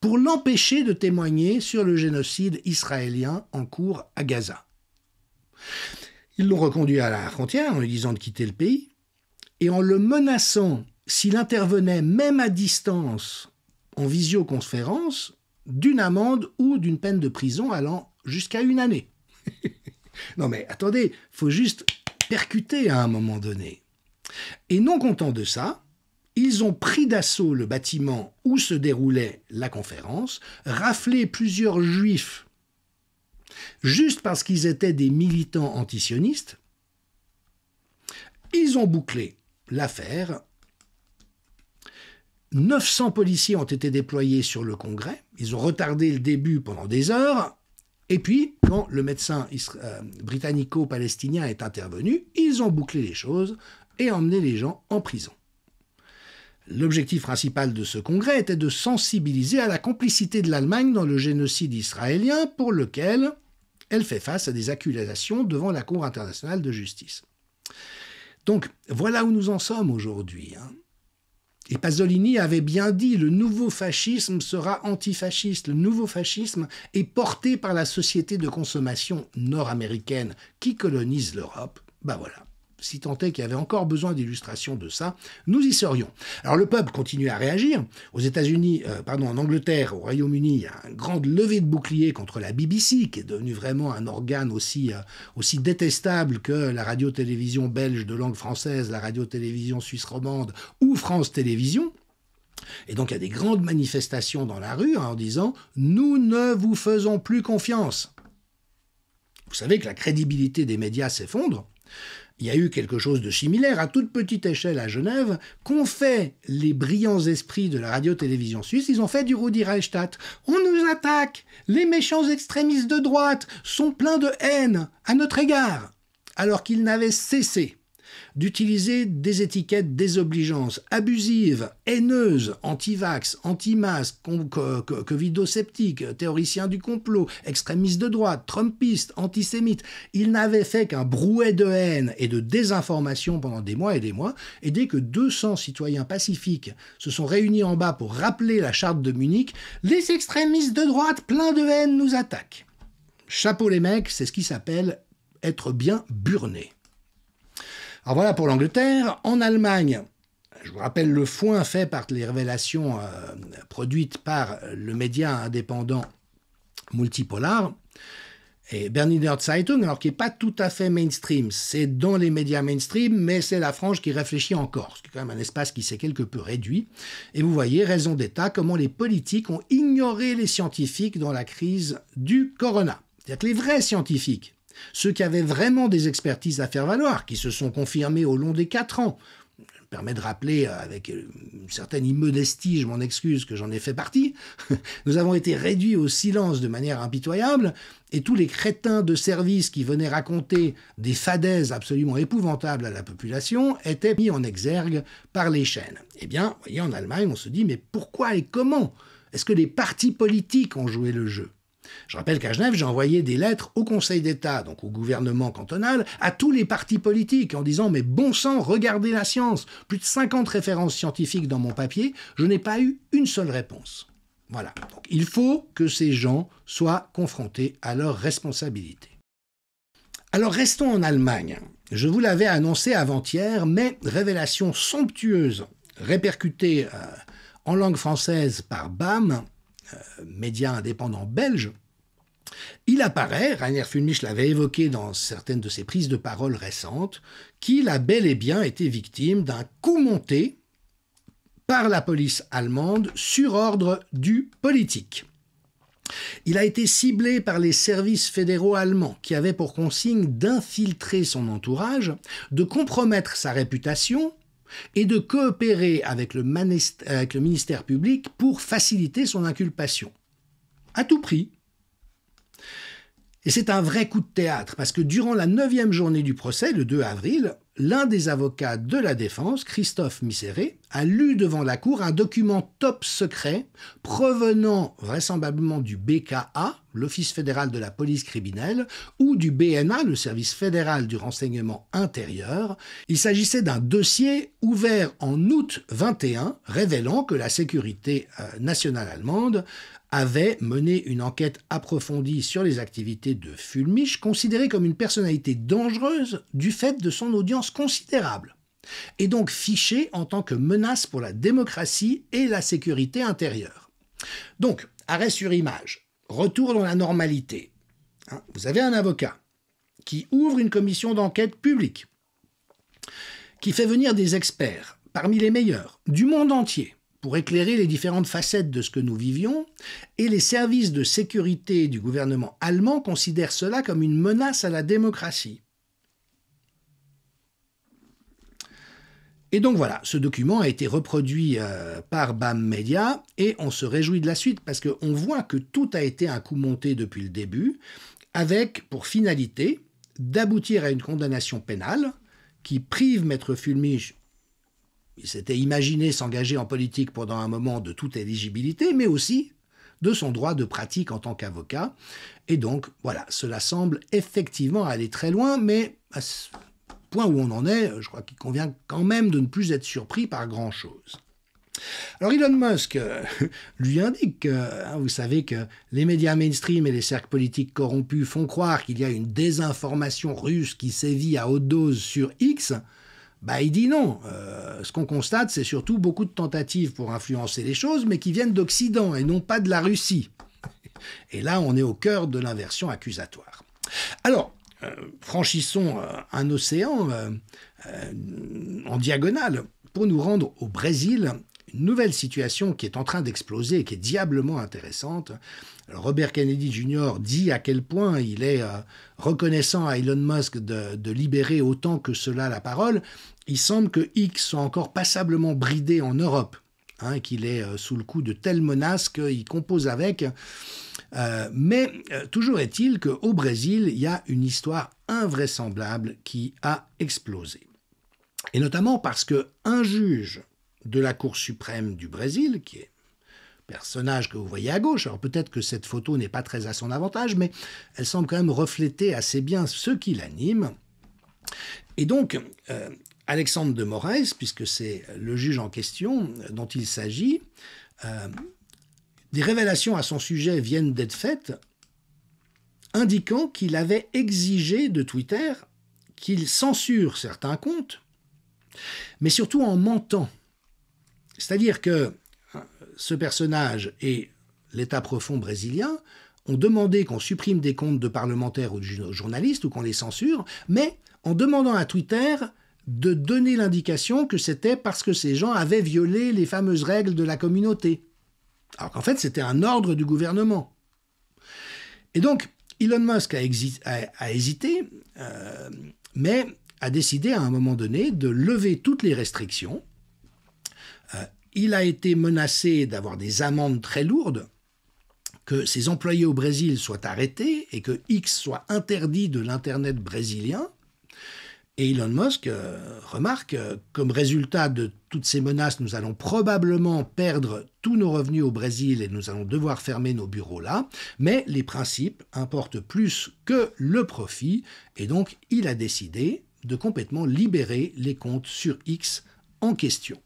pour l'empêcher de témoigner sur le génocide israélien en cours à Gaza. Ils l'ont reconduit à la frontière en lui disant de quitter le pays et en le menaçant s'il intervenait même à distance en visioconférence d'une amende ou d'une peine de prison allant jusqu'à une année. non mais attendez, faut juste percuter à un moment donné. Et non content de ça, ils ont pris d'assaut le bâtiment où se déroulait la conférence, raflé plusieurs juifs, juste parce qu'ils étaient des militants antisionistes. Ils ont bouclé l'affaire. 900 policiers ont été déployés sur le congrès. Ils ont retardé le début pendant des heures. Et puis, quand le médecin euh, britannico-palestinien est intervenu, ils ont bouclé les choses et emmener les gens en prison. L'objectif principal de ce congrès était de sensibiliser à la complicité de l'Allemagne dans le génocide israélien pour lequel elle fait face à des accusations devant la Cour internationale de justice. Donc voilà où nous en sommes aujourd'hui. Hein. Et Pasolini avait bien dit, le nouveau fascisme sera antifasciste, le nouveau fascisme est porté par la société de consommation nord-américaine qui colonise l'Europe. Ben voilà si tant est qu'il y avait encore besoin d'illustration de ça, nous y serions. Alors le peuple continue à réagir. Aux États-Unis, euh, pardon, en Angleterre, au Royaume-Uni, il y a une grande levée de boucliers contre la BBC, qui est devenue vraiment un organe aussi, euh, aussi détestable que la radio-télévision belge de langue française, la radio-télévision suisse romande ou France Télévision. Et donc il y a des grandes manifestations dans la rue hein, en disant ⁇ Nous ne vous faisons plus confiance ⁇ Vous savez que la crédibilité des médias s'effondre il y a eu quelque chose de similaire à toute petite échelle à Genève qu'ont fait les brillants esprits de la radio-télévision suisse. Ils ont fait du Rudi Reichstadt. On nous attaque. Les méchants extrémistes de droite sont pleins de haine à notre égard, alors qu'ils n'avaient cessé d'utiliser des étiquettes désobligeantes, abusives, haineuses, anti-vax, anti masque covidosceptiques, théoriciens du complot, extrémistes de droite, trumpistes, antisémites. Ils n'avaient fait qu'un brouet de haine et de désinformation pendant des mois et des mois, et dès que 200 citoyens pacifiques se sont réunis en bas pour rappeler la charte de Munich, les extrémistes de droite pleins de haine nous attaquent. Chapeau les mecs, c'est ce qui s'appelle être bien burné. Alors voilà pour l'Angleterre. En Allemagne, je vous rappelle le foin fait par les révélations euh, produites par le média indépendant multipolar. Et Bernie Zeitung, alors qui n'est pas tout à fait mainstream, c'est dans les médias mainstream, mais c'est la frange qui réfléchit encore, ce qui est quand même un espace qui s'est quelque peu réduit. Et vous voyez, raison d'État, comment les politiques ont ignoré les scientifiques dans la crise du corona. C'est-à-dire que les vrais scientifiques, ceux qui avaient vraiment des expertises à faire valoir, qui se sont confirmés au long des quatre ans, permet de rappeler euh, avec euh, une certaine immodestie, je m'en excuse, que j'en ai fait partie, nous avons été réduits au silence de manière impitoyable, et tous les crétins de service qui venaient raconter des fadaises absolument épouvantables à la population étaient mis en exergue par les chaînes. Eh bien, vous voyez, en Allemagne, on se dit, mais pourquoi et comment Est-ce que les partis politiques ont joué le jeu je rappelle qu'à Genève, j'ai envoyé des lettres au Conseil d'État, donc au gouvernement cantonal, à tous les partis politiques en disant Mais bon sang, regardez la science Plus de 50 références scientifiques dans mon papier, je n'ai pas eu une seule réponse. Voilà. Donc il faut que ces gens soient confrontés à leurs responsabilités. Alors restons en Allemagne. Je vous l'avais annoncé avant-hier, mais révélation somptueuse répercutée euh, en langue française par BAM euh, média indépendant belge, il apparaît, Rainer Fulmich l'avait évoqué dans certaines de ses prises de parole récentes, qu'il a bel et bien été victime d'un coup monté par la police allemande sur ordre du politique. Il a été ciblé par les services fédéraux allemands qui avaient pour consigne d'infiltrer son entourage, de compromettre sa réputation et de coopérer avec le, ministère public pour faciliter son inculpation. À tout prix. Et c'est un vrai coup de théâtre, parce que durant la neuvième journée du procès, le 2 avril, l'un des avocats de la défense, Christophe Miseré, a lu devant la Cour un document top secret provenant vraisemblablement du BKA, l'Office fédéral de la police criminelle, ou du BNA, le service fédéral du renseignement intérieur. Il s'agissait d'un dossier ouvert en août 21 révélant que la sécurité euh, nationale allemande avait mené une enquête approfondie sur les activités de Fulmich, considéré comme une personnalité dangereuse du fait de son audience considérable, et donc fiché en tant que menace pour la démocratie et la sécurité intérieure. Donc, arrêt sur image, retour dans la normalité. Hein, vous avez un avocat qui ouvre une commission d'enquête publique, qui fait venir des experts, parmi les meilleurs, du monde entier, pour éclairer les différentes facettes de ce que nous vivions, et les services de sécurité du gouvernement allemand considèrent cela comme une menace à la démocratie. Et donc voilà, ce document a été reproduit euh, par BAM Media et on se réjouit de la suite parce qu'on voit que tout a été un coup monté depuis le début, avec pour finalité d'aboutir à une condamnation pénale qui prive Maître Fulmich il s'était imaginé s'engager en politique pendant un moment de toute éligibilité, mais aussi de son droit de pratique en tant qu'avocat. Et donc, voilà, cela semble effectivement aller très loin, mais à ce point où on en est, je crois qu'il convient quand même de ne plus être surpris par grand-chose. Alors Elon Musk euh, lui indique, hein, vous savez que les médias mainstream et les cercles politiques corrompus font croire qu'il y a une désinformation russe qui sévit à haute dose sur X. Bah, il dit non. Euh, ce qu'on constate, c'est surtout beaucoup de tentatives pour influencer les choses, mais qui viennent d'Occident et non pas de la Russie. Et là, on est au cœur de l'inversion accusatoire. Alors, euh, franchissons euh, un océan en diagonale pour nous rendre au Brésil une nouvelle situation qui est en train d'exploser et qui est diablement intéressante. Robert Kennedy Jr. dit à quel point il est euh, reconnaissant à Elon Musk de, libérer autant que cela la parole. Il semble que X soit encore passablement bridé en Europe. Hein, qu'il est euh, sous le coup de telles menaces qu'il compose avec. Euh, mais toujours est-il qu'au Brésil, il y a une histoire invraisemblable qui a explosé. Et notamment parce que un juge de la Cour suprême du Brésil, qui est personnage que vous voyez à gauche. Alors peut-être que cette photo n'est pas très à son avantage, mais elle semble quand même refléter assez bien ce qui l'anime. Et donc, euh, Alexandre de Moraes, puisque c'est le juge en question euh, dont il s'agit, euh, des révélations à son sujet viennent d'être faites, indiquant qu'il avait exigé de Twitter qu'il censure certains comptes, mais surtout en mentant c'est-à-dire que euh, ce personnage et l'État profond brésilien ont demandé qu'on supprime des comptes de parlementaires ou de journalistes ou qu'on les censure, mais en demandant à Twitter de donner l'indication que c'était parce que ces gens avaient violé les fameuses règles de la communauté. Alors qu'en fait, c'était un ordre du gouvernement. Et donc, Elon Musk a, hésité, euh, mais a décidé à un moment donné de lever toutes les restrictions il a été menacé d'avoir des amendes très lourdes, que ses employés au Brésil soient arrêtés et que X soit interdit de l'Internet brésilien. Et Elon Musk euh, remarque, euh, comme résultat de toutes ces menaces, nous allons probablement perdre tous nos revenus au Brésil et nous allons devoir fermer nos bureaux là, mais les principes importent plus que le profit, et donc il a décidé de complètement libérer les comptes sur X en question.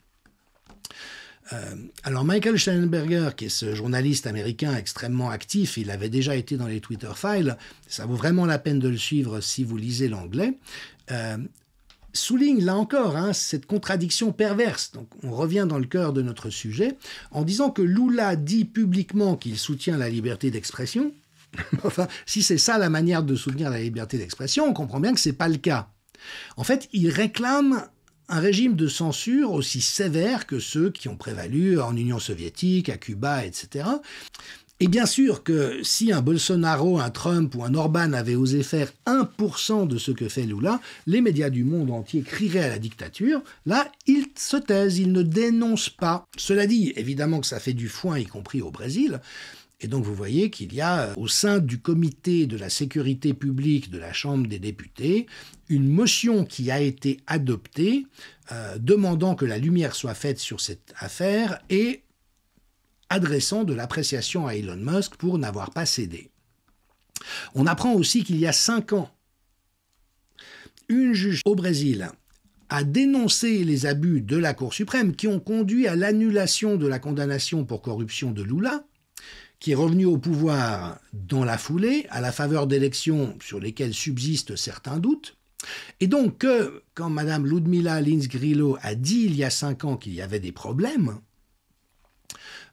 Euh, alors Michael Schellenberger qui est ce journaliste américain extrêmement actif, il avait déjà été dans les Twitter Files, ça vaut vraiment la peine de le suivre si vous lisez l'anglais, euh, souligne là encore hein, cette contradiction perverse, donc on revient dans le cœur de notre sujet, en disant que Lula dit publiquement qu'il soutient la liberté d'expression, enfin si c'est ça la manière de soutenir la liberté d'expression, on comprend bien que ce n'est pas le cas. En fait, il réclame un régime de censure aussi sévère que ceux qui ont prévalu en Union soviétique, à Cuba, etc. Et bien sûr que si un Bolsonaro, un Trump ou un Orban avaient osé faire 1% de ce que fait Lula, les médias du monde entier crieraient à la dictature. Là, ils se taisent, ils ne dénoncent pas. Cela dit, évidemment que ça fait du foin, y compris au Brésil. Et donc vous voyez qu'il y a euh, au sein du comité de la sécurité publique de la Chambre des députés une motion qui a été adoptée euh, demandant que la lumière soit faite sur cette affaire et adressant de l'appréciation à Elon Musk pour n'avoir pas cédé. On apprend aussi qu'il y a cinq ans, une juge au Brésil a dénoncé les abus de la Cour suprême qui ont conduit à l'annulation de la condamnation pour corruption de Lula, qui est revenu au pouvoir dans la foulée, à la faveur d'élections sur lesquelles subsistent certains doutes. Et donc, que, quand Mme Ludmila Linz-Grillo a dit il y a cinq ans qu'il y avait des problèmes,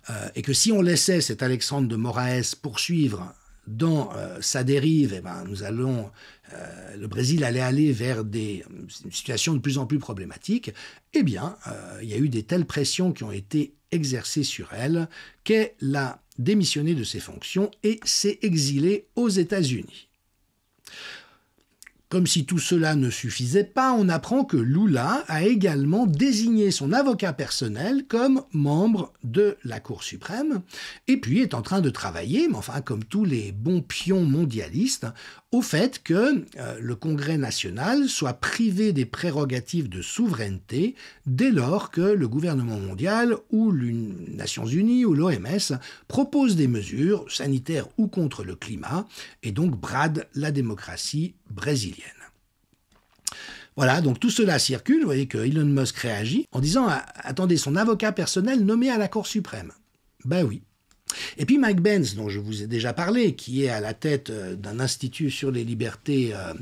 euh, et que si on laissait cet Alexandre de Moraes poursuivre dans euh, sa dérive, eh ben, nous allons, euh, le Brésil allait aller vers des, situations de plus en plus problématiques, eh bien, il y a eu des telles pressions qui ont été exercées sur elle qu'elle a démissionné de ses fonctions et s'est exilé aux États-Unis. Comme si tout cela ne suffisait pas, on apprend que Lula a également désigné son avocat personnel comme membre de la Cour suprême, et puis est en train de travailler, mais enfin comme tous les bons pions mondialistes, au fait que euh, le Congrès national soit privé des prérogatives de souveraineté dès lors que le gouvernement mondial ou les Nations Unies ou l'OMS proposent des mesures sanitaires ou contre le climat et donc brade la démocratie brésilienne. Voilà, donc tout cela circule, vous voyez que Elon Musk réagit en disant attendez son avocat personnel nommé à la Cour suprême. Ben oui, et puis Mike Benz, dont je vous ai déjà parlé, qui est à la tête euh, d'un institut sur les libertés euh,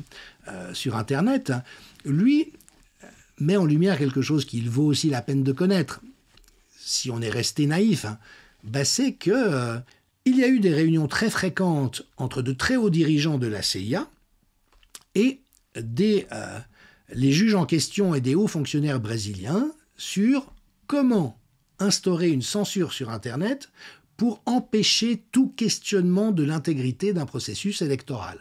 euh, sur Internet, lui met en lumière quelque chose qu'il vaut aussi la peine de connaître, si on est resté naïf, hein, bah, c'est que il y a eu des réunions très fréquentes entre de très hauts dirigeants de la CIA et des, les juges en question et des hauts fonctionnaires brésiliens sur comment instaurer une censure sur Internet pour empêcher tout questionnement de l'intégrité d'un processus électoral.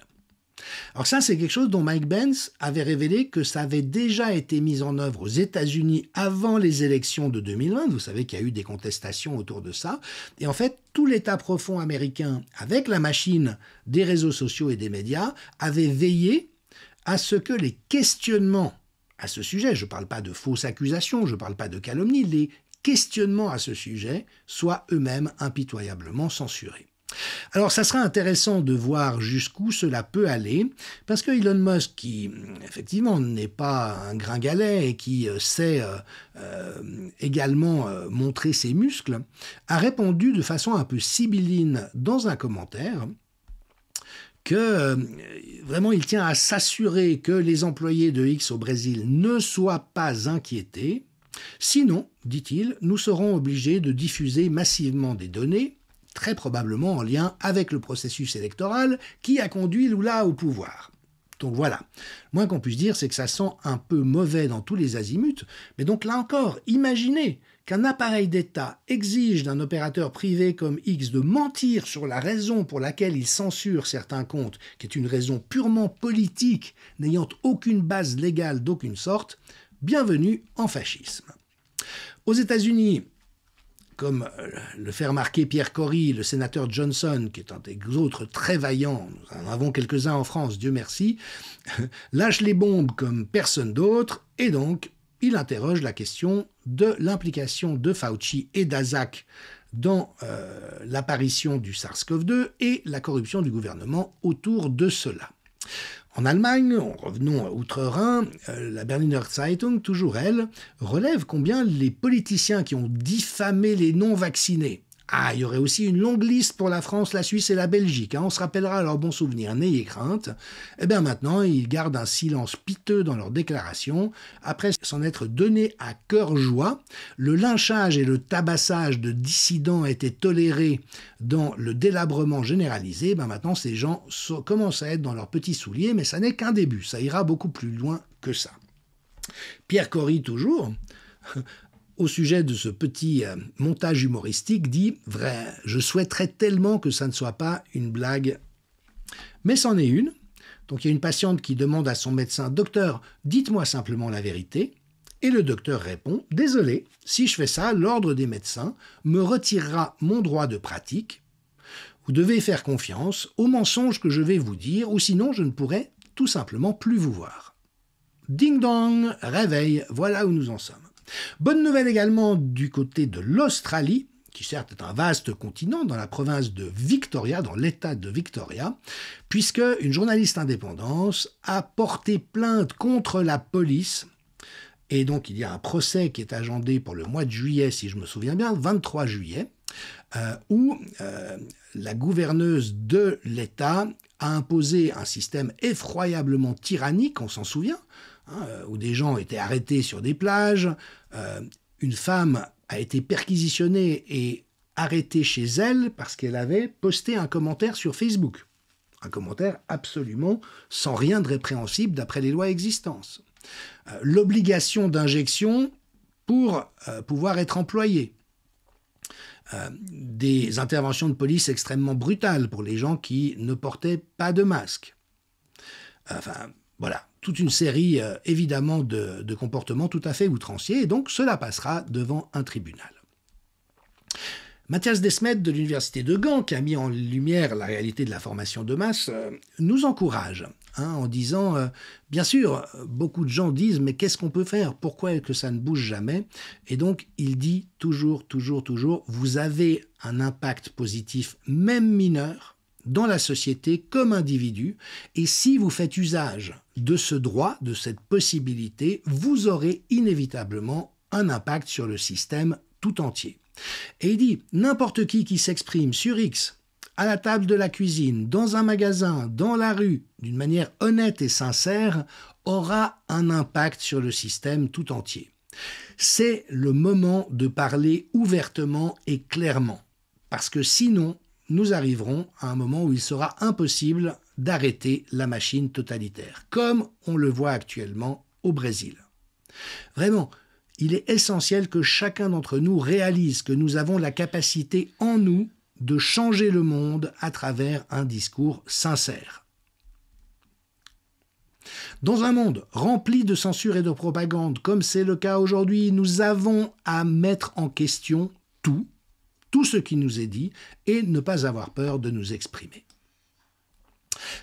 Alors ça, c'est quelque chose dont Mike Benz avait révélé que ça avait déjà été mis en œuvre aux États-Unis avant les élections de 2020. Vous savez qu'il y a eu des contestations autour de ça. Et en fait, tout l'État profond américain, avec la machine des réseaux sociaux et des médias, avait veillé à ce que les questionnements à ce sujet, je ne parle pas de fausses accusations, je ne parle pas de calomnies, les questionnements à ce sujet soient eux-mêmes impitoyablement censurés. Alors ça sera intéressant de voir jusqu'où cela peut aller, parce que Elon Musk, qui effectivement n'est pas un gringalet et qui euh, sait euh, euh, également montrer ses muscles, a répondu de façon un peu sibylline dans un commentaire que vraiment il tient à s'assurer que les employés de X au Brésil ne soient pas inquiétés Sinon, dit-il, nous serons obligés de diffuser massivement des données, très probablement en lien avec le processus électoral qui a conduit Lula au pouvoir. Donc voilà. Moins qu'on puisse dire, c'est que ça sent un peu mauvais dans tous les azimuts. Mais donc là encore, imaginez qu'un appareil d'État exige d'un opérateur privé comme X de mentir sur la raison pour laquelle il censure certains comptes, qui est une raison purement politique, n'ayant aucune base légale d'aucune sorte. Bienvenue en fascisme. Aux États-Unis, comme euh, le fait remarquer Pierre Cory, le sénateur Johnson, qui est un des autres très vaillants, nous en avons quelques-uns en France, Dieu merci, lâche les bombes comme personne d'autre, et donc il interroge la question de l'implication de Fauci et d'Azak dans euh, l'apparition du SARS-CoV-2 et la corruption du gouvernement autour de cela. En Allemagne, en revenons à Outre-Rhin, euh, la Berliner Zeitung, toujours elle, relève combien les politiciens qui ont diffamé les non-vaccinés ah, il y aurait aussi une longue liste pour la France, la Suisse et la Belgique. Hein. on se rappellera leurs bons souvenirs, n'ayez crainte. Eh bien maintenant, ils gardent un silence piteux dans leurs déclarations, après s'en être donné à cœur joie. Le lynchage et le tabassage de dissidents étaient tolérés dans le délabrement généralisé. Ben maintenant, ces gens commencent à être dans leurs petits souliers, mais ça n'est qu'un début. Ça ira beaucoup plus loin que ça. Pierre Cory toujours au sujet de ce petit euh, montage humoristique, dit Vrai, je souhaiterais tellement que ça ne soit pas une blague. Mais c'en est une. Donc il y a une patiente qui demande à son médecin Docteur, dites-moi simplement la vérité. Et le docteur répond Désolé, si je fais ça, l'ordre des médecins me retirera mon droit de pratique. Vous devez faire confiance aux mensonges que je vais vous dire, ou sinon je ne pourrai tout simplement plus vous voir. Ding dong, réveil, voilà où nous en sommes. Bonne nouvelle également du côté de l'Australie, qui certes est un vaste continent dans la province de Victoria, dans l'État de Victoria, puisque une journaliste indépendance a porté plainte contre la police. Et donc il y a un procès qui est agendé pour le mois de juillet, si je me souviens bien, 23 juillet, euh, où euh, la gouverneuse de l'État a imposé un système effroyablement tyrannique, on s'en souvient, hein, euh, où des gens étaient arrêtés sur des plages, euh, une femme a été perquisitionnée et arrêtée chez elle parce qu'elle avait posté un commentaire sur Facebook. Un commentaire absolument sans rien de répréhensible d'après les lois existantes. Euh, l'obligation d'injection pour euh, pouvoir être employée. des interventions de police extrêmement brutales pour les gens qui ne portaient pas de masque. Enfin, voilà toute une série euh, évidemment de, comportements tout à fait outranciers, et donc cela passera devant un tribunal. Mathias Desmet de l'Université de Gand, qui a mis en lumière la réalité de la formation de masse, euh, nous encourage hein, en disant, euh, bien sûr, beaucoup de gens disent, mais qu'est-ce qu'on peut faire Pourquoi est-ce que ça ne bouge jamais Et donc, il dit toujours, toujours, toujours, vous avez un impact positif, même mineur, dans la société comme individu. Et si vous faites usage de ce droit, de cette possibilité, vous aurez inévitablement un impact sur le système tout entier. Et il dit, n'importe qui qui s'exprime sur X, à la table de la cuisine, dans un magasin, dans la rue, d'une manière honnête et sincère, aura un impact sur le système tout entier. C'est le moment de parler ouvertement et clairement, parce que sinon, nous arriverons à un moment où il sera impossible d'arrêter la machine totalitaire, comme on le voit actuellement au Brésil. Vraiment, il est essentiel que chacun d'entre nous réalise que nous avons la capacité en nous de changer le monde à travers un discours sincère. Dans un monde rempli de censure et de propagande, comme c'est le cas aujourd'hui, nous avons à mettre en question tout tout ce qui nous est dit et ne pas avoir peur de nous exprimer.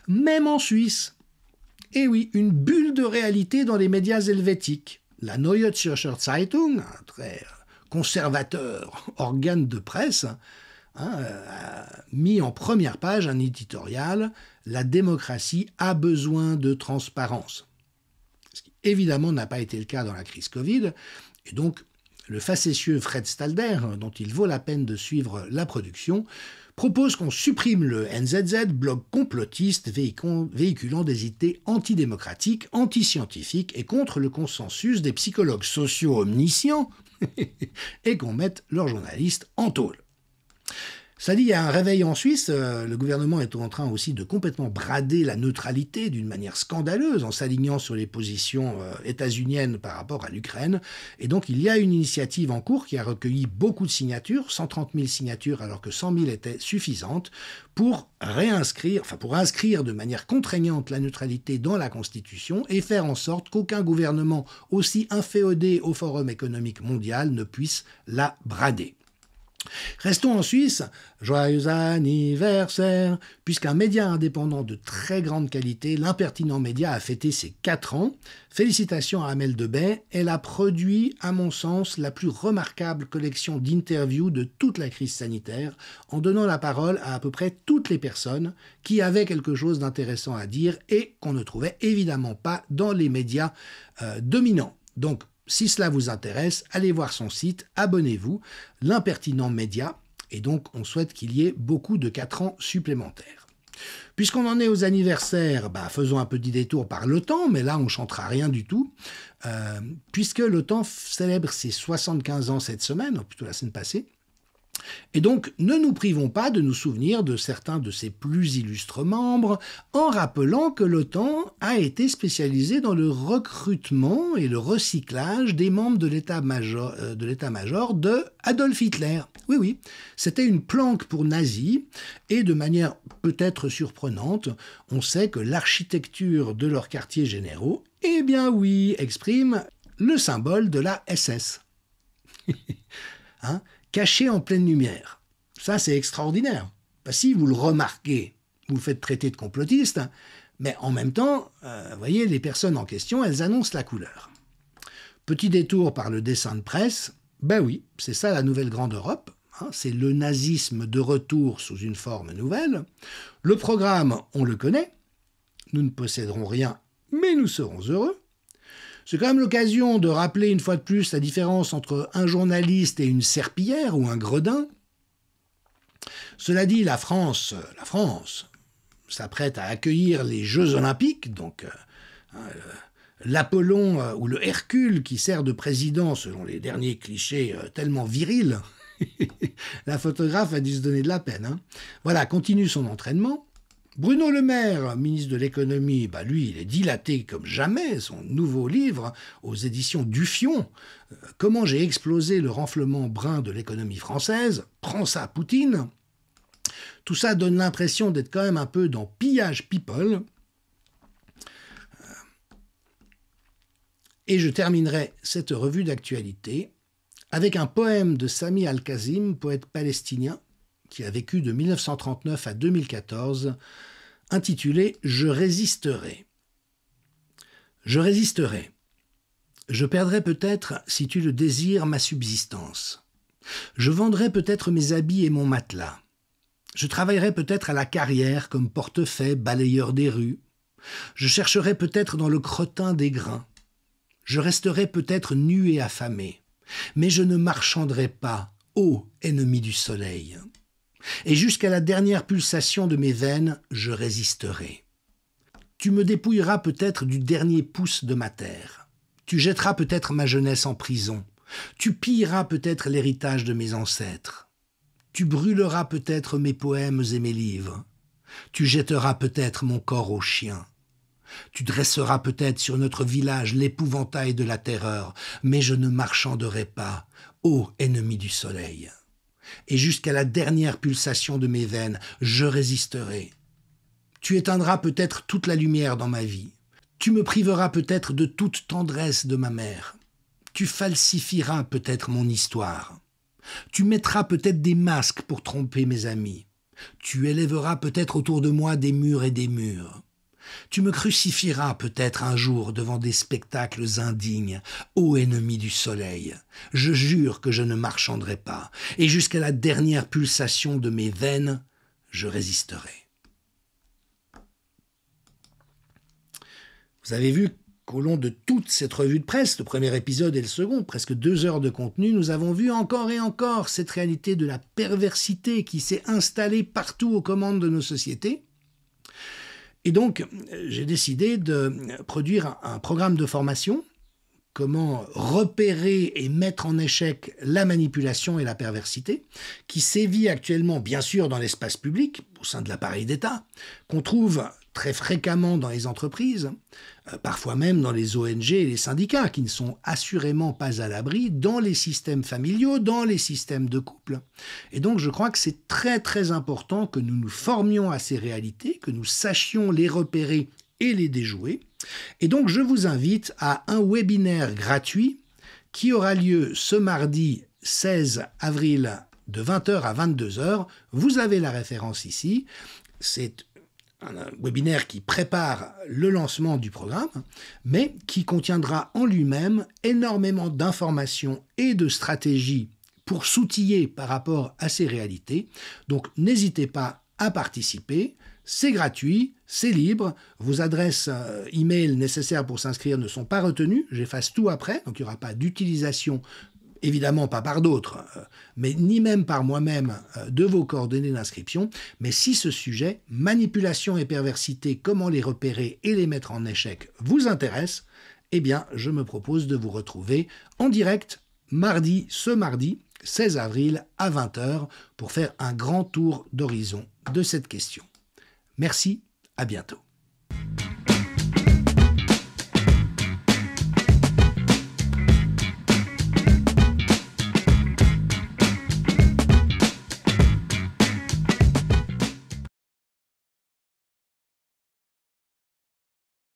Même en Suisse, eh oui, une bulle de réalité dans les médias helvétiques. La Neue Zürcher Zeitung, un très conservateur organe de presse, hein, a mis en première page un éditorial La démocratie a besoin de transparence. Ce qui évidemment n'a pas été le cas dans la crise Covid. Et donc, le facétieux Fred Stalder, dont il vaut la peine de suivre la production, propose qu'on supprime le NZZ, blog complotiste véhiculant des idées antidémocratiques, antiscientifiques et contre le consensus des psychologues sociaux omniscients, et qu'on mette leurs journalistes en tôle. Ça dit, il y a un réveil en Suisse. Euh, le gouvernement est en train aussi de complètement brader la neutralité d'une manière scandaleuse en s'alignant sur les positions euh, états-uniennes par rapport à l'Ukraine. Et donc, il y a une initiative en cours qui a recueilli beaucoup de signatures, 130 000 signatures alors que 100 000 étaient suffisantes pour réinscrire, enfin pour inscrire de manière contraignante la neutralité dans la Constitution et faire en sorte qu'aucun gouvernement aussi inféodé au Forum économique mondial ne puisse la brader. Restons en Suisse, joyeux anniversaire, puisqu'un média indépendant de très grande qualité, l'impertinent média, a fêté ses 4 ans. Félicitations à Amel Debay, elle a produit, à mon sens, la plus remarquable collection d'interviews de toute la crise sanitaire, en donnant la parole à à peu près toutes les personnes qui avaient quelque chose d'intéressant à dire et qu'on ne trouvait évidemment pas dans les médias euh, dominants. Donc si cela vous intéresse, allez voir son site, abonnez-vous, l'impertinent média, et donc on souhaite qu'il y ait beaucoup de 4 ans supplémentaires. Puisqu'on en est aux anniversaires, bah, faisons un petit détour par l'OTAN, mais là on chantera rien du tout, euh, puisque l'OTAN célèbre ses 75 ans cette semaine, plutôt la semaine passée, et donc, ne nous privons pas de nous souvenir de certains de ses plus illustres membres, en rappelant que l'OTAN a été spécialisée dans le recrutement et le recyclage des membres de l'état-major euh, de, Adolf Hitler. Oui, oui, c'était une planque pour nazis, et de manière peut-être surprenante, on sait que l'architecture de leurs quartiers généraux, eh bien oui, exprime le symbole de la SS. hein caché en pleine lumière. Ça, c'est extraordinaire. Bah, si vous le remarquez, vous le faites traiter de complotiste, hein, mais en même temps, euh, vous voyez, les personnes en question, elles annoncent la couleur. Petit détour par le dessin de presse, ben oui, c'est ça la nouvelle grande Europe, hein, c'est le nazisme de retour sous une forme nouvelle. Le programme, on le connaît, nous ne posséderons rien, mais nous serons heureux. C'est quand même l'occasion de rappeler une fois de plus la différence entre un journaliste et une serpillière ou un gredin. Cela dit, la France, la France s'apprête à accueillir les Jeux Olympiques, donc euh, hein, l'Apollon euh, ou le Hercule qui sert de président selon les derniers clichés euh, tellement virils. la photographe a dû se donner de la peine. Hein. Voilà, continue son entraînement. Bruno Le Maire, ministre de l'économie, bah, lui, il est dilaté comme jamais, son nouveau livre aux éditions Dufion, euh, « Comment j'ai explosé le renflement brun de l'économie française, prends ça Poutine. Tout ça donne l'impression d'être quand même un peu dans pillage people. Euh, et je terminerai cette revue d'actualité avec un poème de Sami Al-Kazim, poète palestinien, qui a vécu de 1939 à 2014, intitulé Je résisterai. Je résisterai. Je perdrai peut-être, si tu le désires, ma subsistance. Je vendrai peut-être mes habits et mon matelas. Je travaillerai peut-être à la carrière comme portefaix, balayeur des rues. Je chercherai peut-être dans le crottin des grains. Je resterai peut-être nu et affamé. Mais je ne marchanderai pas, ô ennemi du soleil et jusqu'à la dernière pulsation de mes veines, je résisterai. Tu me dépouilleras peut-être du dernier pouce de ma terre. Tu jetteras peut-être ma jeunesse en prison. Tu pilleras peut-être l'héritage de mes ancêtres. Tu brûleras peut-être mes poèmes et mes livres. Tu jetteras peut-être mon corps aux chiens. Tu dresseras peut-être sur notre village l'épouvantail de la terreur, mais je ne marchanderai pas, ô ennemi du soleil et jusqu'à la dernière pulsation de mes veines, je résisterai. Tu éteindras peut-être toute la lumière dans ma vie. Tu me priveras peut-être de toute tendresse de ma mère. Tu falsifieras peut-être mon histoire. Tu mettras peut-être des masques pour tromper mes amis. Tu élèveras peut-être autour de moi des murs et des murs. Tu me crucifieras peut-être un jour devant des spectacles indignes, ô ennemi du soleil. Je jure que je ne marchanderai pas, et jusqu'à la dernière pulsation de mes veines, je résisterai. Vous avez vu qu'au long de toute cette revue de presse, le premier épisode et le second, presque deux heures de contenu, nous avons vu encore et encore cette réalité de la perversité qui s'est installée partout aux commandes de nos sociétés et donc, j'ai décidé de produire un, programme de formation comment repérer et mettre en échec la manipulation et la perversité, qui sévit actuellement bien sûr dans l'espace public, au sein de l'appareil d'État, qu'on trouve très fréquemment dans les entreprises, euh, parfois même dans les ONG et les syndicats, qui ne sont assurément pas à l'abri dans les systèmes familiaux, dans les systèmes de couple. Et donc je crois que c'est très très important que nous nous formions à ces réalités, que nous sachions les repérer et les déjouer. Et donc je vous invite à un webinaire gratuit qui aura lieu ce mardi 16 avril de 20h à 22h. Vous avez la référence ici. C'est un webinaire qui prépare le lancement du programme, mais qui contiendra en lui-même énormément d'informations et de stratégies pour s'outiller par rapport à ces réalités. Donc n'hésitez pas à participer. C'est gratuit, c'est libre. Vos adresses euh, e-mail nécessaires pour s'inscrire ne sont pas retenues. J'efface tout après, donc il n'y aura pas d'utilisation évidemment pas par d'autres, euh, mais ni même par moi-même, euh, de vos coordonnées d'inscription, mais si ce sujet, manipulation et perversité, comment les repérer et les mettre en échec, vous intéresse, eh bien, je me propose de vous retrouver en direct mardi, ce mardi, 16 avril à 20h, pour faire un grand tour d'horizon de cette question. Merci, à bientôt.